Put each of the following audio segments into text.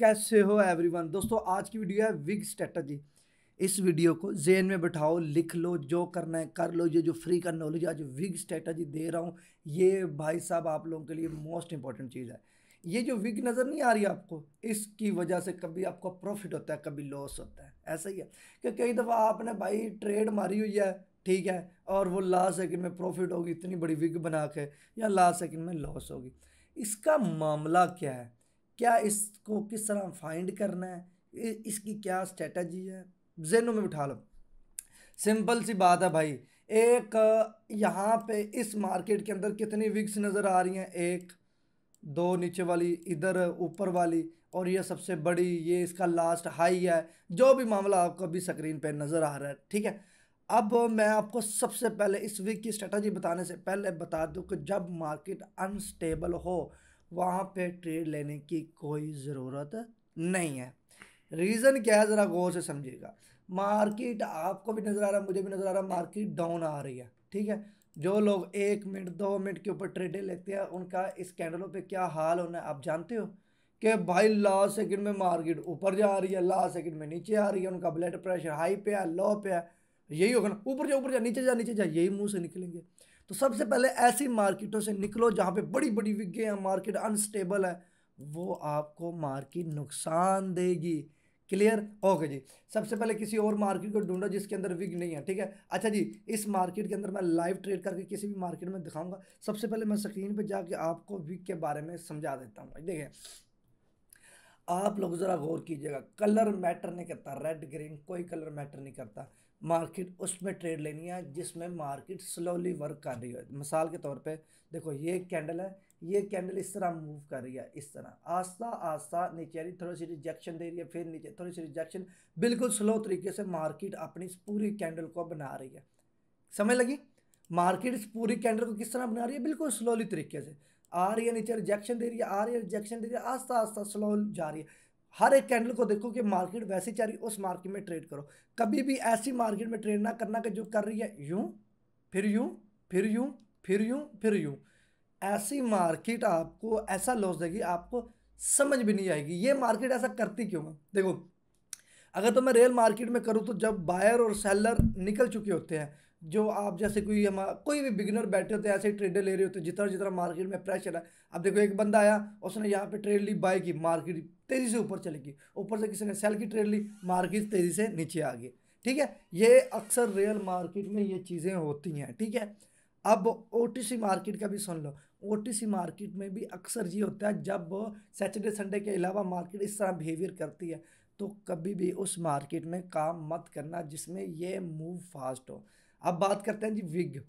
कैसे हो एवरीवन दोस्तों आज की वीडियो है विग स्ट्रेटजी इस वीडियो को जेन में बैठाओ लिख लो जो करना है कर लो ये जो फ्री का नॉलेज आज विग स्ट्रेटजी दे रहा हूँ ये भाई साहब आप लोगों के लिए मोस्ट इंपॉर्टेंट चीज़ है ये जो विग नज़र नहीं आ रही आपको इसकी वजह से कभी आपको प्रॉफिट होता है कभी लॉस होता है ऐसा ही है कि कई दफ़ा आपने भाई ट्रेड मारी हुई है ठीक है और वो लास्ट सेकंड में प्रॉफिट होगी इतनी बड़ी विग बना के या लास्ट सेकंड में लॉस होगी इसका मामला क्या है क्या इसको किस तरह फाइंड करना है इसकी क्या स्ट्रेटजी है जेनों में बिठा लो सिंपल सी बात है भाई एक यहाँ पे इस मार्केट के अंदर कितनी विक्स नज़र आ रही हैं एक दो नीचे वाली इधर ऊपर वाली और ये सबसे बड़ी ये इसका लास्ट हाई है जो भी मामला आपको अभी स्क्रीन पे नज़र आ रहा है ठीक है अब मैं आपको सबसे पहले इस वीक की स्ट्रेटजी बताने से पहले बता दूं कि जब मार्केट अनस्टेबल हो वहाँ पे ट्रेड लेने की कोई ज़रूरत नहीं है रीज़न क्या है ज़रा गौर से समझिएगा मार्केट आपको भी नज़र आ रहा है मुझे भी नज़र आ रहा है मार्केट डाउन आ रही है ठीक है जो लोग एक मिनट दो मिनट के ऊपर ट्रेडें लेते हैं उनका इस कैंडलों पे क्या हाल होना है आप जानते हो कि भाई लास्ट सेकंड में मार्केट ऊपर जा रही है लास्ट सेकंड में नीचे आ रही है उनका ब्लड प्रेशर हाई पे है लो पे है यही होगा ना ऊपर जा ऊपर जा नीचे जा नीचे जा यही मुंह से निकलेंगे तो सबसे पहले ऐसी मार्केटों से निकलो जहाँ पे बड़ी बड़ी विगे हैं मार्केट अनस्टेबल है वो आपको मार्केट नुकसान देगी क्लियर ओके जी सबसे पहले किसी और मार्केट को ढूंढो जिसके अंदर विग नहीं है ठीक है अच्छा जी इस मार्केट के अंदर मैं लाइव ट्रेड करके किसी भी मार्केट में दिखाऊंगा सबसे पहले मैं स्क्रीन पे जाके आपको विग के बारे में समझा देता हूँ देखिए आप लोग ज़रा गौर कीजिएगा कलर मैटर नहीं करता रेड ग्रीन कोई कलर मैटर नहीं करता मार्केट उसमें ट्रेड लेनी है जिसमें मार्केट स्लोली वर्क कर रही है मिसाल के तौर पे देखो ये कैंडल है ये कैंडल इस तरह मूव कर रही है इस तरह आस्ता आस्ता नीचे आ रही थोड़ी सी रिजेक्शन दे रही है फिर नीचे थोड़ी सी रिजेक्शन बिल्कुल स्लो तरीके से मार्केट अपनी पूरी कैंडल को बना रही है समझ लगी मार्केट इस पूरी कैंडल को किस तरह बना रही है बिल्कुल स्लोली तरीके से आ रही है नीचे रिजेक्शन दे रही है आ रही है रिजेक्शन दे रही है आस्ता आस्ता स्लो जा रही है हर एक कैंडल को देखो कि मार्केट वैसी चल रही उस मार्केट में ट्रेड करो कभी भी ऐसी मार्केट में ट्रेड ना करना कि जो कर रही है यूं फिर यूं फिर यूं फिर यूं फिर यूं ऐसी मार्केट आपको ऐसा लॉस देगी आपको समझ भी नहीं आएगी ये मार्केट ऐसा करती क्यों है देखो अगर तो मैं रेल मार्केट में करूँ तो जब बायर और सेलर निकल चुके होते हैं जो आप जैसे कोई हम कोई भी बिगिनर बैठे होते हैं ऐसे ही ट्रेडर ले रहे होते हैं जितना जितना मार्केट में प्रेशर है अब देखो एक बंदा आया उसने यहाँ पे ट्रेड ली बाय की मार्केट तेज़ी से ऊपर चलेगी गई ऊपर से किसी ने सेल की ट्रेड ली मार्केट तेज़ी से नीचे आ गई ठीक है ये अक्सर रियल मार्केट में ये चीज़ें होती हैं ठीक है अब ओ मार्केट का भी सुन लो ओ मार्केट में भी अक्सर ये होता है जब सैटरडे संडे के अलावा मार्केट इस तरह बिहेवियर करती है तो कभी भी उस मार्केट में काम मत करना जिसमें ये मूव फास्ट हो अब बात करते हैं जी विग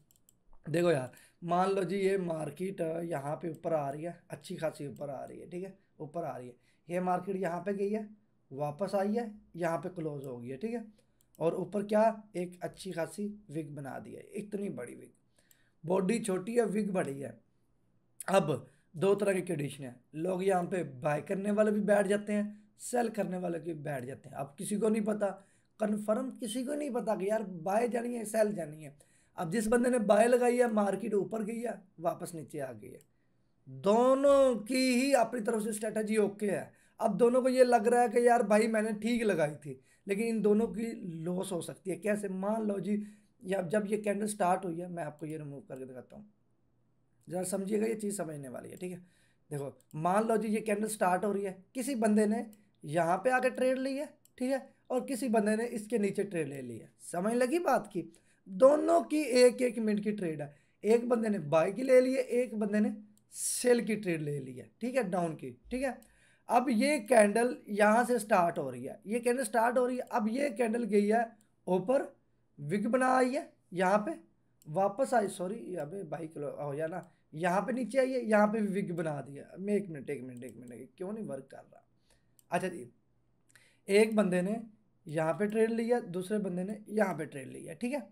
देखो यार मान लो जी ये मार्केट यहाँ पे ऊपर आ रही है अच्छी खासी ऊपर आ रही है ठीक है ऊपर आ रही है ये मार्केट यहाँ पे गई है वापस आई है यहाँ पे क्लोज हो गई है ठीक है और ऊपर क्या एक अच्छी खासी विग बना दी है इतनी बड़ी विग बॉडी छोटी है विग बड़ी है अब दो तरह की कंडीशन है लोग यहाँ पे बाय करने वाले भी बैठ जाते हैं सेल करने वाले भी बैठ जाते हैं अब किसी को नहीं पता कन्फर्म किसी को नहीं पता कि यार बाय जानी है सेल जानी है अब जिस बंदे ने बाय लगाई है मार्केट ऊपर गई है वापस नीचे आ गई है दोनों की ही अपनी तरफ से स्ट्रेटजी ओके है अब दोनों को ये लग रहा है कि यार भाई मैंने ठीक लगाई थी लेकिन इन दोनों की लॉस हो सकती है कैसे मान लो जी या जब ये कैंडल स्टार्ट हुई है मैं आपको ये रिमूव करके दिखाता हूँ ज़रा समझिएगा ये चीज़ समझने वाली है ठीक है देखो मान लो जी ये कैंडल स्टार्ट हो रही है किसी बंदे ने यहाँ पे आके ट्रेड ली है ठीक है और किसी बंदे ने इसके नीचे ट्रेड ले ली है समझ लगी बात की दोनों की एक एक मिनट की ट्रेड है एक बंदे ने बाई की ले ली है एक बंदे ने सेल की ट्रेड ले ली है ठीक है डाउन की ठीक है अब ये कैंडल यहाँ से स्टार्ट हो रही है ये कैंडल स्टार्ट हो रही है अब ये कैंडल गई है ऊपर विग बना आई है यहाँ पे वापस आई सॉरी अबे भाई किलो हो या ना यहाँ पे नीचे आई है यहाँ पे भी विग बना दिया मैं एक मिनट एक मिनट एक मिनट क्यों नहीं वर्क कर रहा अच्छा जी एक बंदे ने यहाँ पे ट्रेड लिया दूसरे बंदे ने यहाँ पे ट्रेड लिया ठीक है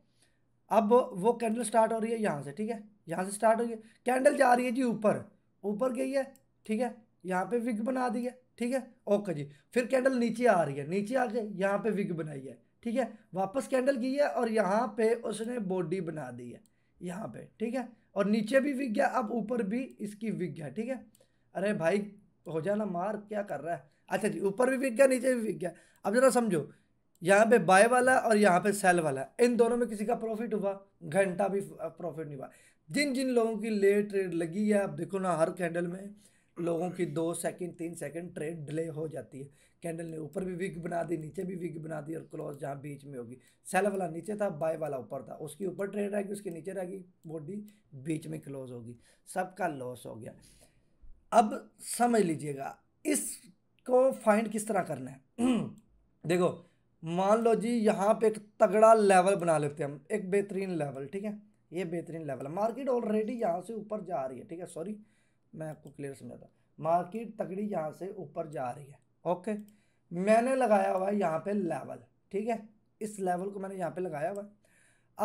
अब वो कैंडल स्टार्ट हो रही है यहाँ से ठीक है यहाँ से स्टार्ट हो गया कैंडल जा रही है जी ऊपर ऊपर गई है ठीक है यहाँ पे विग बना दी है ठीक है ओके जी फिर कैंडल नीचे आ रही है नीचे आके यहाँ पे विग बनाई है ठीक है वापस कैंडल की है और यहाँ पे उसने बॉडी बना दी है यहाँ पे ठीक है और नीचे भी विग है अब ऊपर भी इसकी विग है ठीक है अरे भाई हो जाना मार क्या कर रहा है अच्छा जी ऊपर भी विग गया नीचे भी विग गया अब ज़रा समझो यहाँ पे बाय वाला और यहाँ पे सेल वाला इन दोनों में किसी का प्रॉफिट हुआ घंटा भी प्रॉफिट नहीं हुआ जिन जिन लोगों की लेट ट्रेड लगी है आप देखो ना हर कैंडल में लोगों की दो सेकंड तीन सेकंड ट्रेड डिले हो जाती है कैंडल ने ऊपर भी विग बना दी नीचे भी विग बना दी और क्लोज जहाँ बीच में होगी सेल वाला नीचे था बाय वाला ऊपर था उसकी ऊपर ट्रेड रहेगी उसके नीचे रहेगी बॉडी बीच में क्लोज होगी सबका लॉस हो गया अब समझ लीजिएगा इसको फाइंड किस तरह करना है देखो मान लो जी यहाँ पे एक तगड़ा लेवल बना लेते हैं हम एक बेहतरीन लेवल ठीक है ये बेहतरीन लेवल है मार्केट ऑलरेडी यहाँ से ऊपर जा रही है ठीक है सॉरी मैं आपको क्लियर समझाता मार्केट तगड़ी यहाँ से ऊपर जा रही है ओके मैंने लगाया हुआ है यहाँ पे लेवल ठीक है इस लेवल को मैंने यहाँ पे लगाया हुआ है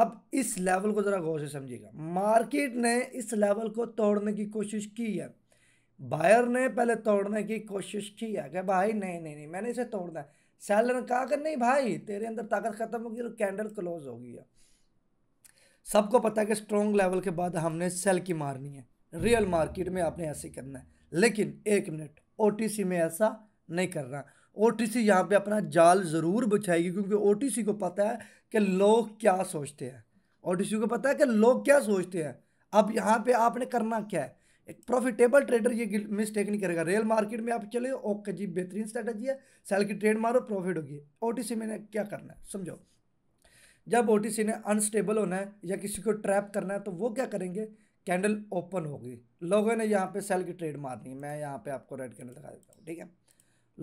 अब इस लेवल को ज़रा गौर से समझिएगा मार्केट ने इस लेवल को तोड़ने की कोशिश की है बायर ने पहले तोड़ने की कोशिश की है कि भाई नहीं नहीं नहीं मैंने इसे तोड़ना है सैलर ने कहा कि नहीं भाई तेरे अंदर ताकत ख़त्म होगी और कैंडल क्लोज होगी सबको पता है कि स्ट्रॉन्ग लेवल के बाद हमने सेल की मारनी है रियल मार्केट में आपने ऐसे करना है लेकिन एक मिनट ओ में ऐसा नहीं करना ओ टी सी यहाँ पर अपना जाल ज़रूर बुझाएगी क्योंकि ओ टी सी को पता है कि लोग क्या सोचते हैं ओ टी सी को पता है कि लोग क्या सोचते हैं अब यहाँ पे आपने करना क्या है एक प्रॉफिटेबल ट्रेडर ये मिस्टेक नहीं करेगा रियल मार्केट में आप चले ओके जी बेहतरीन स्ट्रैटेजी है सेल की ट्रेड मारो प्रॉफिट होगी ओ में क्या करना है समझो जब ओ ने अनस्टेबल होना है या किसी को ट्रैप करना है तो वो क्या करेंगे कैंडल ओपन होगी लोगों ने यहाँ पे सेल की ट्रेड मारनी है मैं यहाँ पे आपको रेड कैंडल लगा देता हूँ ठीक है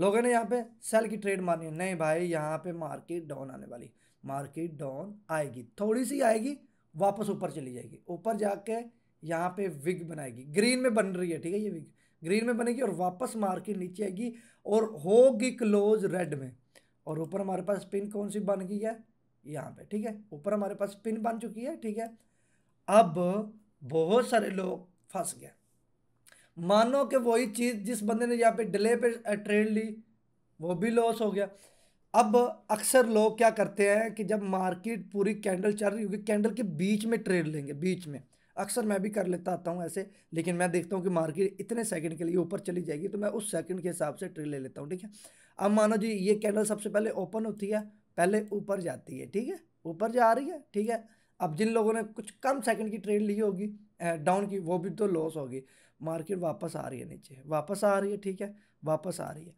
लोगों ने यहाँ पे सेल की ट्रेड मारनी है नहीं भाई यहाँ पे मार्केट डाउन आने वाली मार्केट डाउन आएगी थोड़ी सी आएगी वापस ऊपर चली जाएगी ऊपर जाके यहाँ पे विग बनाएगी ग्रीन में बन रही है ठीक है ये विग ग्रीन में बनेगी और वापस मार के नीचे आएगी और होगी क्लोज रेड में और ऊपर हमारे पास पिन कौन सी बन गई है यहाँ पे ठीक है ऊपर हमारे पास पिन बन चुकी है ठीक है अब बहुत सारे लोग फंस गए मानो कि वही चीज़ जिस बंदे ने यहाँ पे डिले पे ट्रेन ली वो भी लॉस हो गया अब अक्सर लोग क्या करते हैं कि जब मार्केट पूरी कैंडल चल रही होगी कैंडल के बीच में ट्रेड लेंगे बीच में अक्सर मैं भी कर लेता आता हूँ ऐसे लेकिन मैं देखता हूँ कि मार्केट इतने सेकंड के लिए ऊपर चली जाएगी तो मैं उस सेकंड के हिसाब से ट्रेड ले लेता हूँ ठीक है अब मानो जी ये कैंडल सबसे पहले ओपन होती है पहले ऊपर जाती है ठीक है ऊपर जा रही है ठीक है अब जिन लोगों ने कुछ कम सेकंड की ट्रेड ली होगी डाउन की वो भी तो लॉस होगी मार्केट वापस आ रही है नीचे वापस आ रही है ठीक है वापस आ रही है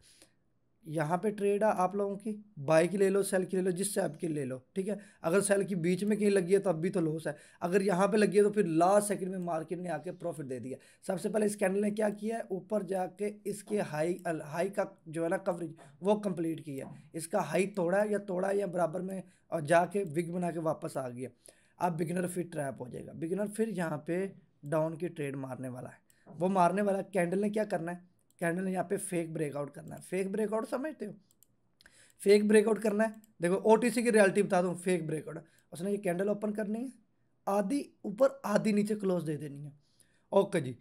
यहाँ पे ट्रेड है आप लोगों की बाई की ले लो सेल की ले लो जिससे आपकी ले लो ठीक है अगर सेल की बीच में कहीं लगी है तो अब भी तो लॉस है अगर यहाँ पे लगी है तो फिर लास्ट सेकंड में मार्केट ने आके प्रॉफिट दे दिया सबसे पहले इस कैंडल ने क्या किया है ऊपर जाके इसके हाई हाई का जो है ना कवरेज वो कम्प्लीट किया इसका हाई तोड़ा है या तोड़ा है या बराबर में और जाके विग बना के वापस आ गया अब बिगनर फिर ट्रैप हो जाएगा बिगनर फिर यहाँ पर डाउन की ट्रेड मारने वाला है वो मारने वाला कैंडल ने क्या करना है कैंडल यहाँ पे फेक ब्रेकआउट करना है फेक ब्रेकआउट समझते हो फेक ब्रेकआउट करना है देखो ओ की रियलिटी बता दूँ फेक ब्रेकआउट उसने ये कैंडल ओपन करनी है आधी ऊपर आधी नीचे क्लोज दे देनी है ओके जी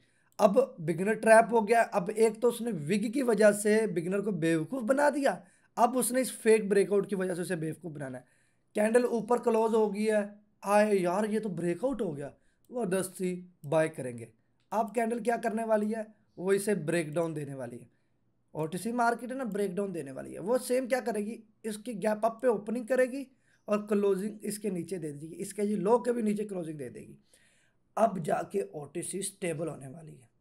अब बिगनर ट्रैप हो गया अब एक तो उसने विग की वजह से बिगनर को बेवकूफ़ बना दिया अब उसने इस फेक ब्रेकआउट की वजह से उसे बेवकूफ़ बनाना है कैंडल ऊपर क्लोज हो गई है आए यार ये तो ब्रेकआउट हो गया वो दस्ती बाय करेंगे अब कैंडल क्या करने वाली है वो इसे ब्रेक डाउन देने वाली है सी मार्केट है ना ब्रेक डाउन देने वाली है वो सेम क्या करेगी इसके गैप अप पे ओपनिंग करेगी और क्लोजिंग इसके नीचे दे देगी इसके जी लो के भी नीचे क्लोजिंग दे देगी अब जाके ओ स्टेबल होने वाली है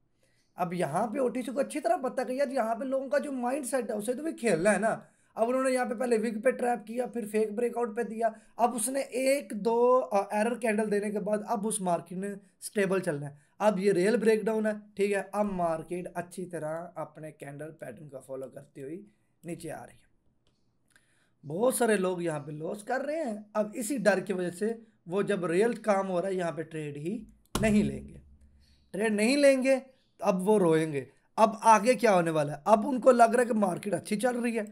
अब यहाँ पे ओ को अच्छी तरह पता कि यार यहाँ पे लोगों का जो माइंड सेट है उसे तो भी खेलना है ना अब उन्होंने यहाँ पे पहले विग पे ट्रैप किया फिर फेक ब्रेकआउट पे दिया अब उसने एक दो एरर कैंडल देने के बाद अब उस मार्केट में स्टेबल चलना है अब ये रेल ब्रेकडाउन है ठीक है अब मार्केट अच्छी तरह अपने कैंडल पैटर्न का फॉलो करती हुई नीचे आ रही है बहुत सारे लोग यहाँ पे लॉस कर रहे हैं अब इसी डर की वजह से वो जब रियल काम हो रहा है यहाँ पे ट्रेड ही नहीं लेंगे ट्रेड नहीं लेंगे तो अब वो रोएंगे अब आगे क्या होने वाला है अब उनको लग रहा है कि मार्केट अच्छी चल रही है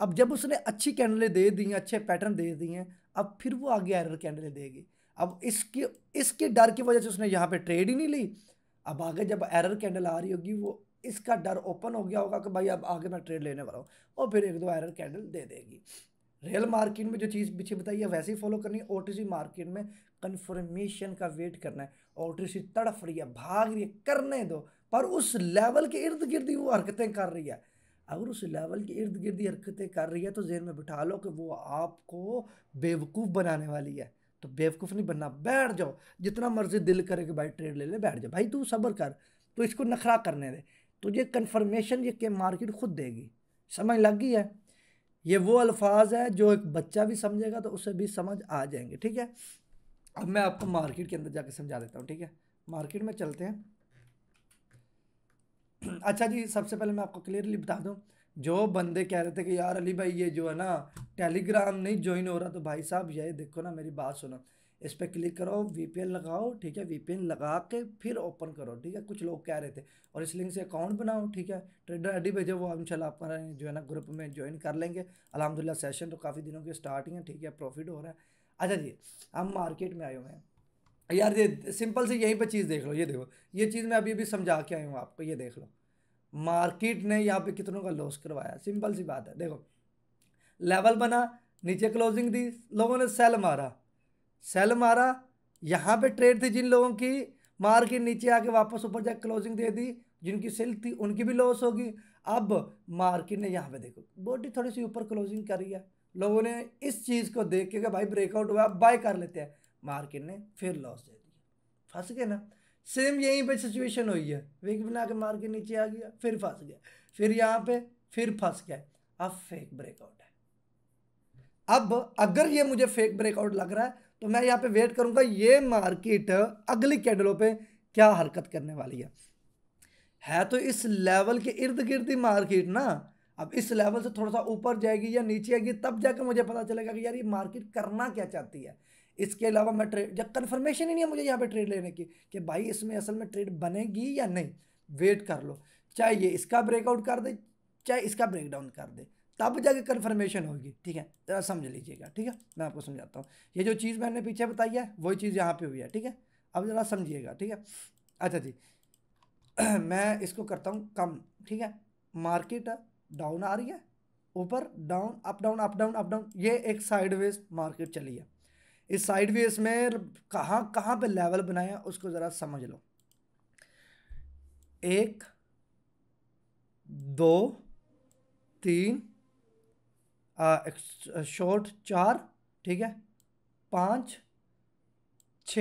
अब जब उसने अच्छी कैंडलें दे दी हैं अच्छे पैटर्न दे दिए हैं अब फिर वो आगे एरर कैंडलें देगी अब इसके इसके डर की वजह से उसने यहाँ पे ट्रेड ही नहीं ली अब आगे जब एरर कैंडल आ रही होगी वो इसका डर ओपन हो गया होगा कि भाई अब आगे मैं ट्रेड लेने वाला हूँ और फिर एक दो एरर कैंडल दे देगी रियल मार्केट में जो चीज़ पीछे बताई है वैसे ही फॉलो करनी है ओ मार्केट में कन्फर्मेशन का वेट करना है ओ तड़फ रही है भाग रही है करने दो पर उस लेवल के इर्द गिर्द ही वो हरकतें कर रही है अगर उस लेवल के इर्द गिर्द हरकतें कर रही है तो जेहन में बिठा लो कि वो आपको बेवकूफ़ बनाने वाली है तो बेवकूफ़ नहीं बनना बैठ जाओ जितना मर्जी दिल करे कि भाई ट्रेड ले ले बैठ जाओ भाई तू सब्र कर तो इसको नखरा करने दे तो ये कन्फर्मेशन ये के मार्केट खुद देगी समझ लग गई है ये वो अल्फाज है जो एक बच्चा भी समझेगा तो उसे भी समझ आ जाएंगे ठीक है अब मैं आपको मार्केट के अंदर जाके समझा देता हूँ ठीक है मार्केट में चलते हैं अच्छा जी सबसे पहले मैं आपको क्लियरली बता दूँ जो बंदे कह रहे थे कि यार अली भाई ये जो है ना टेलीग्राम नहीं ज्वाइन हो रहा तो भाई साहब ये देखो ना मेरी बात सुनो इस पर क्लिक करो वी लगाओ ठीक है वी लगा के फिर ओपन करो ठीक है कुछ लोग कह रहे थे और इस लिंक से अकाउंट बनाओ ठीक है ट्रेडर डी भेजो वो हम चल आप जो है ना ग्रुप में ज्वाइन कर लेंगे अलहमदिल्ला सेशन तो काफ़ी दिनों के स्टार्टिंग है ठीक है प्रॉफिट हो रहा है अच्छा जी हम मार्केट में आए हुए हैं यार ये सिंपल से यहीं पर चीज़ देख लो ये देखो ये चीज़ मैं अभी अभी समझा के आई हूँ आपको ये देख लो मार्केट ने यहाँ पे कितनों का लॉस करवाया सिंपल सी बात है देखो लेवल बना नीचे क्लोजिंग दी लोगों ने सेल मारा सेल मारा यहाँ पे ट्रेड थी जिन लोगों की मार्केट नीचे आके वापस ऊपर जाकर क्लोजिंग दे दी जिनकी सेल थी उनकी भी लॉस होगी अब मार्केट ने यहाँ पे देखो बॉडी थोड़ी सी ऊपर क्लोजिंग करी है लोगों ने इस चीज़ को देख के भाई ब्रेकआउट हुआ बाय कर लेते हैं मार्केट ने फिर लॉस दे दिया फंस गए ना सेम यहीं पे सिचुएशन हुई है विक बना के मार के नीचे आ गया फिर फंस गया फिर यहाँ पे फिर फंस गया अब फेक ब्रेकआउट है अब अगर ये मुझे फेक ब्रेकआउट लग रहा है तो मैं यहाँ पे वेट करूँगा ये मार्केट अगली कैंडलों पे क्या हरकत करने वाली है है तो इस लेवल के इर्द गिर्द ही मार्केट ना अब इस लेवल से थोड़ा सा ऊपर जाएगी या नीचे आएगी तब जाकर मुझे पता चलेगा कि यार ये मार्केट करना क्या चाहती है इसके अलावा मैं ट्रेड जब कन्फर्मेशन ही नहीं है मुझे यहाँ पे ट्रेड लेने की कि भाई इसमें असल में ट्रेड बनेगी या नहीं वेट कर लो चाहे ये इसका ब्रेकआउट कर दे चाहे इसका ब्रेकडाउन कर दे तब जाके कन्फर्मेशन होगी ठीक है जरा समझ लीजिएगा ठीक है मैं आपको समझाता हूँ ये जो चीज़ मैंने पीछे बताई है वही चीज़ यहाँ पर हुई है ठीक है अब ज़रा समझिएगा ठीक है अच्छा जी मैं इसको करता हूँ कम ठीक है मार्केट डाउन आ रही है ऊपर down up down up down up down ये एक साइडवेज मार्केट चली है इस साइड भी इसमें कहाँ कहाँ पे लेवल बनाया उसको ज़रा समझ लो एक दो तीन शॉर्ट चार ठीक है पाँच छ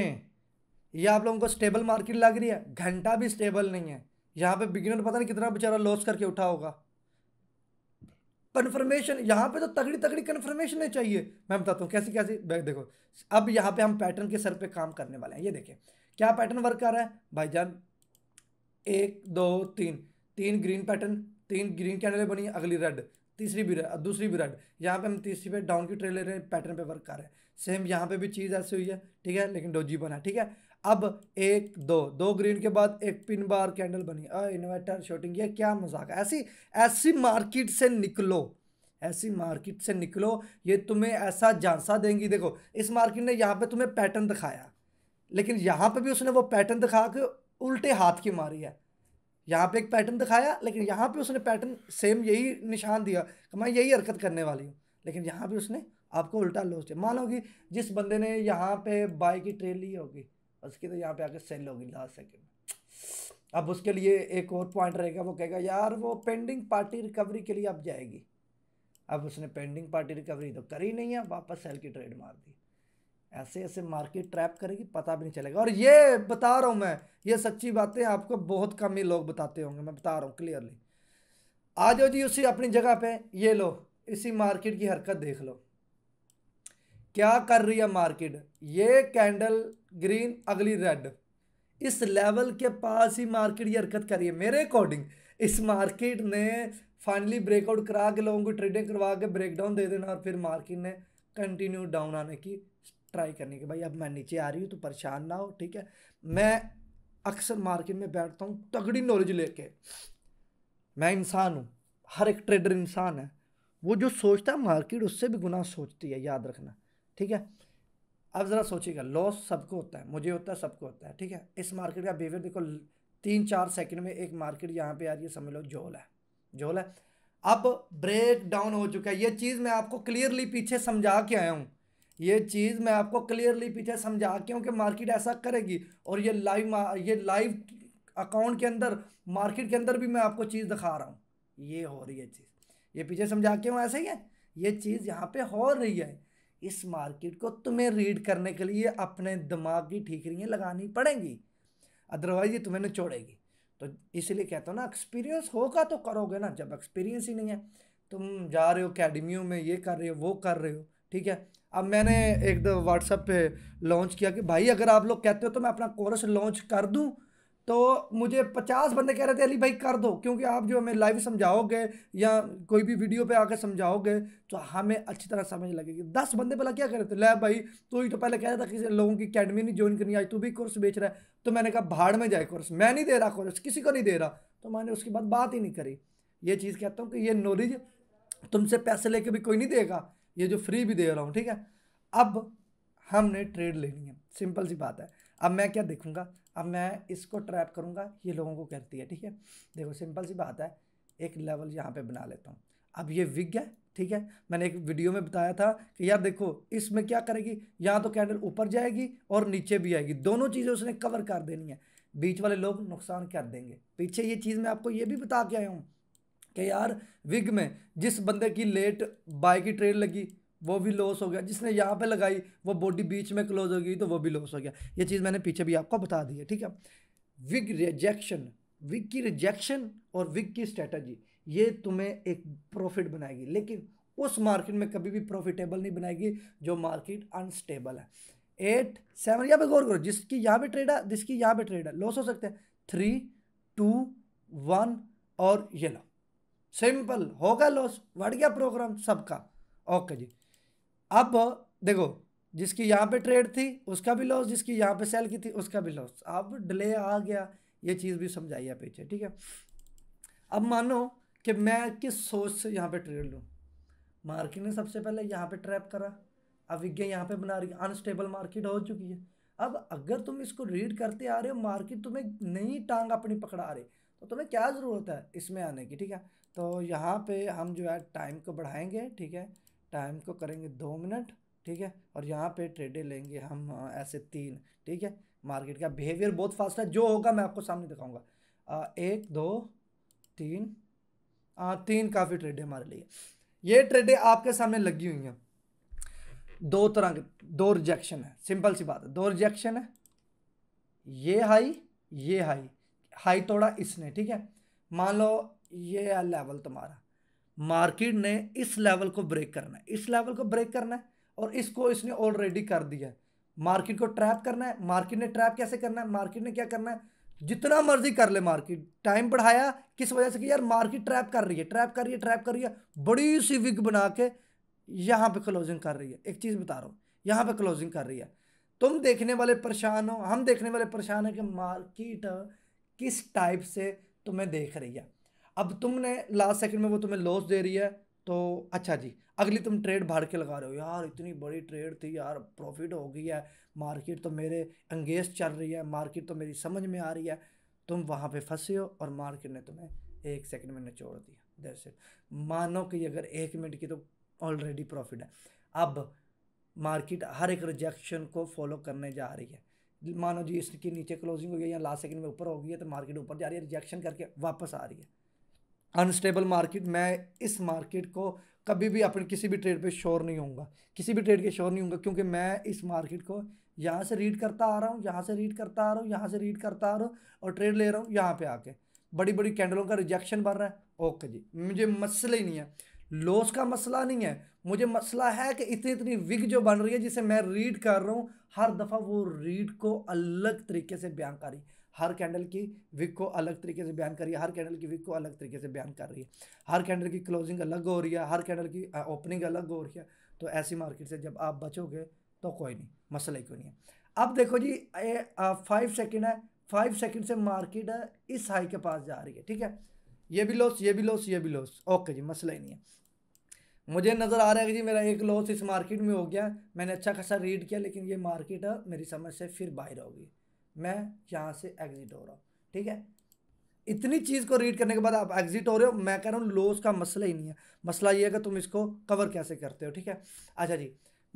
ये आप लोगों को स्टेबल मार्केट लग रही है घंटा भी स्टेबल नहीं है यहाँ पे बिगिनर पता नहीं कितना बेचारा लॉस करके उठा होगा कन्फर्मेशन यहाँ पे तो तगड़ी तगड़ी कन्फर्मेशन नहीं चाहिए मैं बताता हूँ कैसी कैसी देखो अब यहाँ पे हम पैटर्न के सर पे काम करने वाले हैं ये देखें क्या पैटर्न वर्क कर रहा है भाईजान एक दो तीन तीन ग्रीन पैटर्न तीन ग्रीन कैंडलें बनी अगली रेड तीसरी भी रेड दूसरी भी रेड यहाँ पे हम तीसरी पे डाउन की ट्रेन ले रहे हैं पैटर्न पे वर्क कर रहे हैं सेम यहाँ पे भी चीज़ ऐसी हुई है ठीक है लेकिन डोजी बना ठीक है अब एक दो दो ग्रीन के बाद एक पिन बार कैंडल बनी अ इन्वर्टर शॉर्टिंग ये क्या मजाक है ऐसी ऐसी मार्केट से निकलो ऐसी मार्केट से निकलो ये तुम्हें ऐसा झांसा देंगी देखो इस मार्केट ने यहाँ पे तुम्हें पैटर्न दिखाया लेकिन यहाँ पे भी उसने वो पैटर्न दिखा के उल्टे हाथ की मारी है यहाँ पे एक पैटर्न दिखाया लेकिन यहाँ पे उसने पैटर्न सेम यही निशान दिया कि मैं यही हरकत करने वाली हूँ लेकिन यहाँ भी उसने आपको उल्टा लोच दिया मानो कि जिस बंदे ने यहाँ पे बाई की ट्रेन ली होगी उसकी तो यहाँ पे आके सेल होगी लास्ट सेकेंड अब उसके लिए एक और पॉइंट रहेगा वो कहेगा यार वो पेंडिंग पार्टी रिकवरी के लिए अब जाएगी अब उसने पेंडिंग पार्टी रिकवरी तो करी नहीं है वापस सेल की ट्रेड मार दी ऐसे ऐसे मार्केट ट्रैप करेगी पता भी नहीं चलेगा और ये बता रहा हूँ मैं ये सच्ची बातें आपको बहुत कम ही लोग बताते होंगे मैं बता रहा हूँ क्लियरली आ जाओ जी उसी अपनी जगह पे ये लो इसी मार्केट की हरकत देख लो क्या कर रही है मार्केट ये कैंडल ग्रीन अगली रेड इस लेवल के पास ही मार्केट ये हरकत करी है मेरे अकॉर्डिंग इस मार्केट ने फाइनली ब्रेकआउट करा के लोगों को ट्रेडिंग करवा के ब्रेकडाउन दे देना और फिर मार्केट ने कंटिन्यू डाउन आने की ट्राई करने की भाई अब मैं नीचे आ रही हूँ तो परेशान ना हो ठीक है मैं अक्सर मार्केट में बैठता हूँ तगड़ी नॉलेज लेके मैं इंसान हूँ हर एक ट्रेडर इंसान है वो जो सोचता है मार्केट उससे भी गुना सोचती है याद रखना ठीक है अब ज़रा सोचिएगा लॉस सबको होता है मुझे होता है सबको होता है ठीक है इस मार्केट का बिहेवियर देखो तीन चार सेकंड में एक मार्केट यहाँ पे आ रही है समझ लो झोल है झोल है अब ब्रेक डाउन हो चुका है ये चीज़ मैं आपको क्लियरली पीछे समझा के आया हूँ ये चीज़ मैं आपको क्लियरली पीछे समझा के हूँ कि मार्केट ऐसा करेगी और ये लाइव ये लाइव अकाउंट के अंदर मार्केट के अंदर भी मैं आपको चीज़ दिखा रहा हूँ ये हो रही है चीज़ ये पीछे समझा के हूँ ऐसे ही है ये चीज़ यहाँ पे हो रही है इस मार्केट को तुम्हें रीड करने के लिए अपने दिमाग की ठीकरियाँ लगानी पड़ेंगी अदरवाइज ये तुम्हें छोड़ेगी तो इसलिए कहता हूँ ना एक्सपीरियंस होगा तो करोगे ना जब एक्सपीरियंस ही नहीं है तुम जा रहे हो अकेडमियों में ये कर रहे हो वो कर रहे हो ठीक है अब मैंने एक दो व्हाट्सअप पे लॉन्च किया कि भाई अगर आप लोग कहते हो तो मैं अपना कोर्स लॉन्च कर दूँ तो मुझे पचास बंदे कह रहे थे अली भाई कर दो क्योंकि आप जो हमें लाइव समझाओगे या कोई भी वीडियो पे आकर समझाओगे तो हमें अच्छी तरह समझ लगेगी दस बंदे पहला क्या कह रहे थे लै भाई तू ही तो पहले कह रहा था किसी लोगों की अकेडमी नहीं ज्वाइन करनी आज तू भी कोर्स बेच रहा है तो मैंने कहा भाड़ में जाए कोर्स मैं नहीं दे रहा कोर्स किसी को नहीं दे रहा तो मैंने उसके बाद बात ही नहीं करी ये चीज़ कहता हूँ कि ये नॉलेज तुमसे पैसे लेके भी कोई नहीं देगा ये जो फ्री भी दे रहा हूँ ठीक है अब हमने ट्रेड लेनी है सिंपल सी बात है अब मैं क्या देखूँगा अब मैं इसको ट्रैप करूँगा ये लोगों को करती है ठीक है देखो सिंपल सी बात है एक लेवल यहाँ पे बना लेता हूँ अब ये विग है ठीक है मैंने एक वीडियो में बताया था कि यार देखो इसमें क्या करेगी यहाँ तो कैंडल ऊपर जाएगी और नीचे भी आएगी दोनों चीज़ें उसने कवर कर देनी है बीच वाले लोग नुकसान कर देंगे पीछे ये चीज़ मैं आपको ये भी बता के आया हूँ कि यार विग में जिस बंदे की लेट बाय की ट्रेन लगी वो भी लॉस हो गया जिसने यहाँ पे लगाई वो बॉडी बीच में क्लोज हो गई तो वो भी लॉस हो गया ये चीज़ मैंने पीछे भी आपको बता दी है ठीक है विग रिजेक्शन विग की रिजेक्शन और विग की स्ट्रेटजी ये तुम्हें एक प्रॉफिट बनाएगी लेकिन उस मार्केट में कभी भी प्रॉफिटेबल नहीं बनाएगी जो मार्केट अनस्टेबल है एट सेवन यहाँ पे गौर करो जिसकी यहाँ पे ट्रेड है जिसकी यहाँ पे ट्रेड है लॉस हो सकते हैं थ्री टू वन और ये लो सिंपल होगा लॉस बढ़ गया प्रोग्राम सबका ओके जी अब देखो जिसकी यहाँ पे ट्रेड थी उसका भी लॉस जिसकी यहाँ पे सेल की थी उसका भी लॉस अब डिले आ गया ये चीज़ भी समझाइए पीछे ठीक है अब मानो कि मैं किस सोच से यहाँ पे ट्रेड लूँ मार्केट ने सबसे पहले यहाँ पे ट्रैप करा अब विज्ञा यहाँ पे बना रही है अनस्टेबल मार्केट हो चुकी है अब अगर तुम इसको रीड करते आ रहे हो मार्केट तुम्हें नई टांग अपनी पकड़ा रहे तो तुम्हें क्या ज़रूरत है इसमें आने की ठीक है तो यहाँ पे हम जो है टाइम को बढ़ाएंगे ठीक है टाइम को करेंगे दो मिनट ठीक है और यहाँ पे ट्रेडे लेंगे हम ऐसे तीन ठीक है मार्केट का बिहेवियर बहुत फास्ट है जो होगा मैं आपको सामने दिखाऊंगा एक दो तीन आ, तीन काफ़ी ट्रेडें हमारे लिए ये ट्रेडें आपके सामने लगी हुई हैं दो तरह के दो रिजेक्शन है सिंपल सी बात है दो रिजेक्शन है ये हाई ये हाई हाई तोड़ा इसने ठीक है मान लो ये है लेवल तुम्हारा मार्केट ने इस लेवल को ब्रेक करना है इस लेवल को ब्रेक करना है और इसको इसने ऑलरेडी कर दिया है मार्केट को ट्रैप करना है मार्केट ने ट्रैप कैसे करना है मार्केट ने क्या करना है जितना मर्जी कर ले मार्केट टाइम बढ़ाया किस वजह से कि यार मार्केट ट्रैप कर रही है ट्रैप कर रही है ट्रैप कर रही है बड़ी सी विग बना के यहाँ पे क्लोजिंग कर रही है एक चीज़ बता रहा हूँ यहाँ पे क्लोजिंग कर रही है तुम देखने वाले परेशान हो हम देखने वाले परेशान हैं कि मार्केट किस टाइप से तुम्हें देख रही है अब तुमने लास्ट सेकंड में वो तुम्हें लॉस दे रही है तो अच्छा जी अगली तुम ट्रेड भाड़ के लगा रहे हो यार इतनी बड़ी ट्रेड थी यार प्रॉफिट हो गई है मार्केट तो मेरे अंगेज चल रही है मार्केट तो मेरी समझ में आ रही है तुम वहाँ पे फंसे हो और मार्केट ने तुम्हें एक सेकंड में निचोड़ दिया जैसे मानो कि अगर एक मिनट की तो ऑलरेडी प्रॉफिट है अब मार्केट हर एक रिजेक्शन को फॉलो करने जा रही है मानो जी इसकी नीचे क्लोजिंग हो गई या लास्ट सेकंड में ऊपर हो गई है तो मार्केट ऊपर जा रही है रिजेक्शन करके वापस आ रही है अनस्टेबल मार्केट मैं इस मार्केट को कभी भी अपने किसी भी ट्रेड पे श्योर नहीं होऊंगा किसी भी ट्रेड के श्योर नहीं होऊंगा क्योंकि मैं इस मार्केट को यहाँ से रीड करता आ रहा हूँ यहाँ से रीड करता आ रहा हूँ यहाँ से रीड करता आ रहा हूँ और ट्रेड ले रहा हूँ यहाँ पे आके बड़ी बड़ी कैंडलों का रिजेक्शन बढ़ रहा है ओके जी मुझे मसला ही नहीं है लॉस का मसला नहीं है मुझे मसला है कि इतनी इतनी विग जो बन रही है जिसे मैं रीड कर रहा हूँ हर दफ़ा वो रीड को अलग तरीके से बयान करी हर कैंडल की विक को अलग तरीके से बयान कर रही है हर कैंडल की विक को अलग तरीके से बयान कर रही है हर कैंडल की क्लोजिंग अलग हो रही है हर कैंडल की ओपनिंग अलग हो रही है तो ऐसी मार्केट से जब आप बचोगे तो कोई नहीं मसला ही क्यों नहीं है अब देखो जी फाइव सेकेंड है फाइव सेकेंड से मार्केट इस हाई के पास जा रही है ठीक है ये भी लॉस ये भी लॉस ये भी लॉस ओके जी मसला ही नहीं है मुझे नज़र आ रहा है कि जी मेरा एक लॉस इस मार्केट में हो गया मैंने अच्छा खासा रीड किया लेकिन ये मार्केट मेरी समझ से फिर बाहर होगी मैं यहाँ से एग्जिट हो रहा हूँ ठीक है इतनी चीज़ को रीड करने के बाद आप एग्जिट हो रहे हो मैं कह रहा हूँ लॉस का मसला ही नहीं है मसला ये है कि तुम इसको कवर कैसे करते हो ठीक है अच्छा जी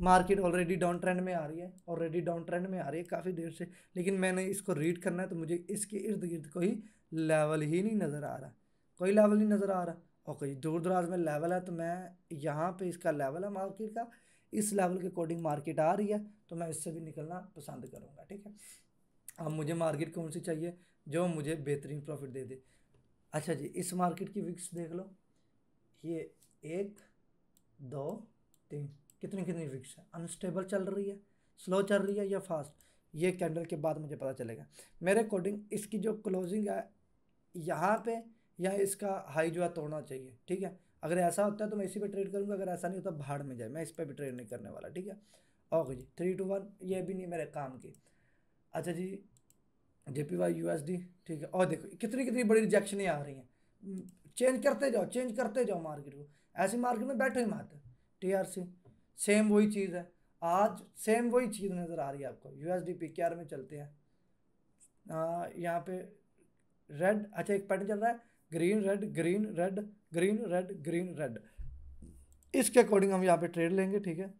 मार्केट ऑलरेडी डाउन ट्रेंड में आ रही है ऑलरेडी डाउन ट्रेंड में आ रही है काफ़ी देर से लेकिन मैंने इसको रीड करना है तो मुझे इसके इर्द गिर्द कोई लेवल ही नहीं नज़र आ रहा कोई लेवल नहीं नज़र आ रहा ओके दूर दराज में लेवल है तो मैं यहाँ पे इसका लेवल है मार्केट का इस लेवल के अकॉर्डिंग मार्केट आ रही है तो मैं इससे भी निकलना पसंद करूँगा ठीक है अब मुझे मार्केट कौन सी चाहिए जो मुझे बेहतरीन प्रॉफिट दे दे अच्छा जी इस मार्केट की विक्स देख लो ये एक दो तीन कितनी कितनी विक्स है अनस्टेबल चल रही है स्लो चल रही है या फास्ट ये कैंडल के बाद मुझे पता चलेगा मेरे अकॉर्डिंग इसकी जो क्लोजिंग है यहाँ पे या इसका हाई जो है तोड़ना चाहिए ठीक है अगर ऐसा होता है तो मैं इसी पे ट्रेड करूँगा अगर ऐसा नहीं होता भाड़ में जाए मैं इस पर भी ट्रेड नहीं करने वाला ठीक है ओके जी थ्री टू वन ये भी नहीं मेरे काम की अच्छा जी J P Y U S D ठीक है और देखो कितनी कितनी बड़ी रिजेक्शनें आ रही हैं चेंज हम्म, करते जाओ चेंज करते जाओ मार्केट को ऐसी मार्केट में बैठे ही मारते टी आर सी सेम वही चीज़ है आज सेम वही चीज़ नज़र आ रही है आपको U S D P K R में चलते हैं यहाँ पे रेड अच्छा एक पैटर्न चल रहा है green red green red green red green red इसके अकॉर्डिंग हम यहाँ पे ट्रेड लेंगे ठीक है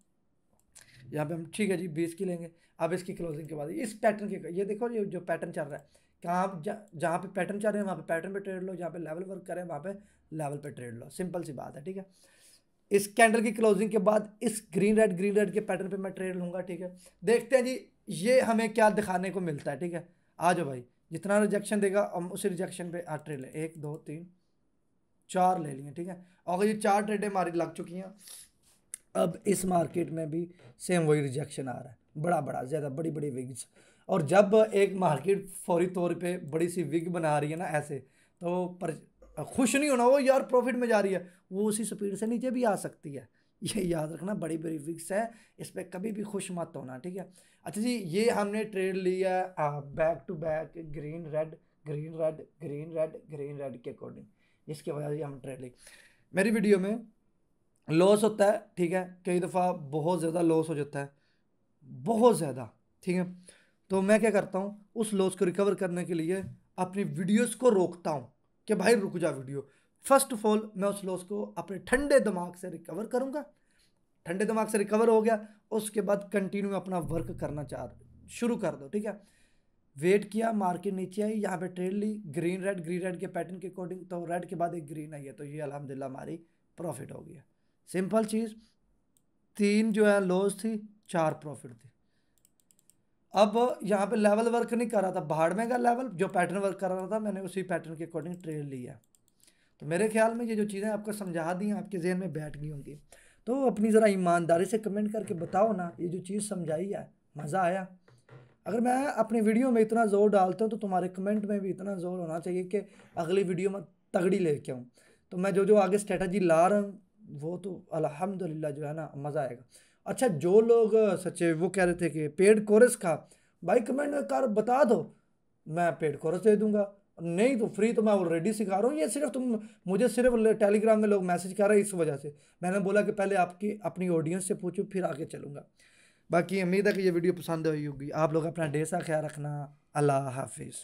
यहाँ पे हम ठीक है जी बीस की लेंगे अब इसकी क्लोजिंग के बाद इस पैटर्न के ये देखो ये जो पैटर्न चल रहा है कहाँ आप जहाँ पे पैटर्न चल रहे हैं वहाँ पे पैटर्न पे ट्रेड लो जहाँ पे लेवल वर्क करें वहाँ पे लेवल पे ट्रेड लो सिंपल सी बात है ठीक है इस कैंडल की क्लोजिंग के बाद इस ग्रीन रेड ग्रीन रेड के पैटर्न पर मैं ट्रेड लूँगा ठीक है देखते हैं जी ये हमें क्या दिखाने को मिलता है ठीक है आ जाओ भाई जितना रिजेक्शन देगा हम उसी रिजेक्शन पर आ ट्रेड लें एक दो तीन चार ले लिए ठीक है और ये चार ट्रेडें हमारी लग चुकी हैं अब इस मार्केट में भी सेम वही रिजेक्शन आ रहा है बड़ा बड़ा ज़्यादा बड़ी बड़ी विग्स और जब एक मार्केट फौरी तौर पे बड़ी सी विग बना रही है ना ऐसे तो पर खुश नहीं होना वो यार प्रॉफिट में जा रही है वो उसी स्पीड से नीचे भी आ सकती है ये याद रखना बड़ी बड़ी विग्स है इस पर कभी भी खुश मत होना ठीक है अच्छा जी ये हमने ट्रेड लिया back to back green red green red green red green red के अकॉर्डिंग इसके वजह से हम ट्रेड ली मेरी वीडियो में लॉस होता है ठीक है कई दफ़ा बहुत ज़्यादा लॉस हो जाता है बहुत ज़्यादा ठीक है तो मैं क्या करता हूँ उस लॉस को रिकवर करने के लिए अपनी वीडियोस को रोकता हूँ कि भाई रुक जा वीडियो फर्स्ट ऑफ ऑल मैं उस लॉस को अपने ठंडे दिमाग से रिकवर करूँगा ठंडे दिमाग से रिकवर हो गया उसके बाद कंटिन्यू अपना वर्क करना चाह शुरू कर दो ठीक है वेट किया मार्केट नीचे आई यहाँ पे ट्रेड ली ग्रीन रेड ग्रीन रेड के पैटर्न के अकॉर्डिंग तो रेड के बाद एक ग्रीन आई है तो ये अलहमदिल्ला हमारी प्रॉफिट हो गया सिंपल चीज़ तीन जो है लॉस थी चार प्रॉफिट थी अब यहाँ पे लेवल वर्क नहीं कर रहा था भाड़ में का लेवल जो पैटर्न वर्क कर रहा था मैंने उसी पैटर्न के अकॉर्डिंग ट्रेड लिया तो मेरे ख्याल में ये जो चीज़ें आपको समझा दी हैं आपके जहन में बैठ गई होंगी तो अपनी ज़रा ईमानदारी से कमेंट करके बताओ ना ये जो चीज़ समझाई है मज़ा आया अगर मैं अपनी वीडियो में इतना ज़ोर डालता हूँ तो तुम्हारे कमेंट में भी इतना ज़ोर होना चाहिए कि अगली वीडियो में तगड़ी लेके आऊँ तो मैं जो जो आगे स्ट्रेटजी ला रहा हूँ वो तो अल्हम्दुलिल्लाह जो है ना मज़ा आएगा अच्छा जो लोग सच्चे वो कह रहे थे कि पेड कोर्स का भाई कमेंट में बता दो मैं पेड कोर्स दे दूँगा नहीं तो फ्री तो मैं ऑलरेडी सिखा रहा हूँ ये सिर्फ तुम मुझे सिर्फ टेलीग्राम में लोग मैसेज कर रहे हैं इस वजह से मैंने बोला कि पहले आपकी अपनी ऑडियंस से पूछूँ फिर आगे चलूँगा बाकी उम्मीद है कि ये वीडियो पसंद हुई होगी आप लोग अपना डेसा ख्याल रखना अल्लाह हाफिज़